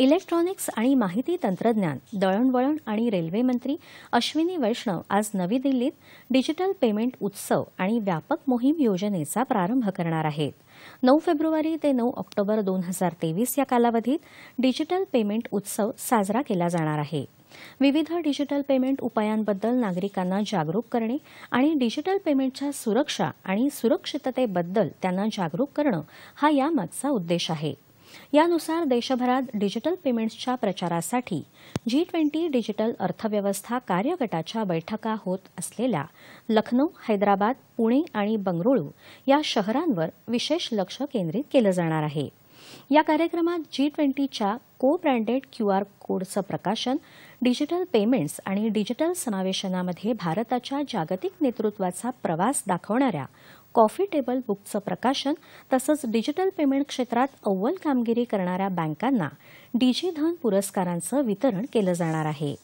electronics आणि माहिती तंत्रज्ञान दळणवळण आणि रेल्वे मंत्री अश्विनी वैष्णव आज नवी दिल्लीत डिजिटल पेमेंट उत्सव आणि व्यापक मोहीम योजनेचा प्रारंभ करणार आहेत नऊ फेब्रुवारी ते नऊ ऑक्टोबर दोन हजार तेवीस या कालावधीत डिजिटल पेमेंट उत्सव साजरा केला जाणार आहे विविध डिजिटल पेमेंट उपायांबद्दल नागरिकांना जागरूक करणे आणि डिजिटल पेमेंटच्या सुरक्षा आणि सुरक्षिततेबद्दल त्यांना जागरूक करणं हा यामागचा उद्देश आहे यानुसार देशभरात डिजिटल पेमेंट्सच्या प्रचारासाठी जी ट्वेंटी डिजिटल अर्थव्यवस्था कार्यगटाच्या बैठका होत असलेल्या लखनौ हैदराबाद पुणे आणि बंगळुरू या शहरांवर विशेष लक्ष केंद्रित केलं जाणार आहे या कार्यक्रमात जी ट्वेंटीच्या को ब्रँडेड क्यू आर कोडचं प्रकाशन डिजिटल पेमेंट्स आणि डिजिटल समावेशनामध्ये भारताच्या जागतिक नेतृत्वाचा प्रवास दाखवणाऱ्या कॉफी टेबल बुकचं प्रकाशन तसंच डिजिटल पेमेंट क्षेत्रात अव्वल कामगिरी करणाऱ्या बँकांना डीजी धन पुरस्कारांचं वितरण केलं जाणार आहे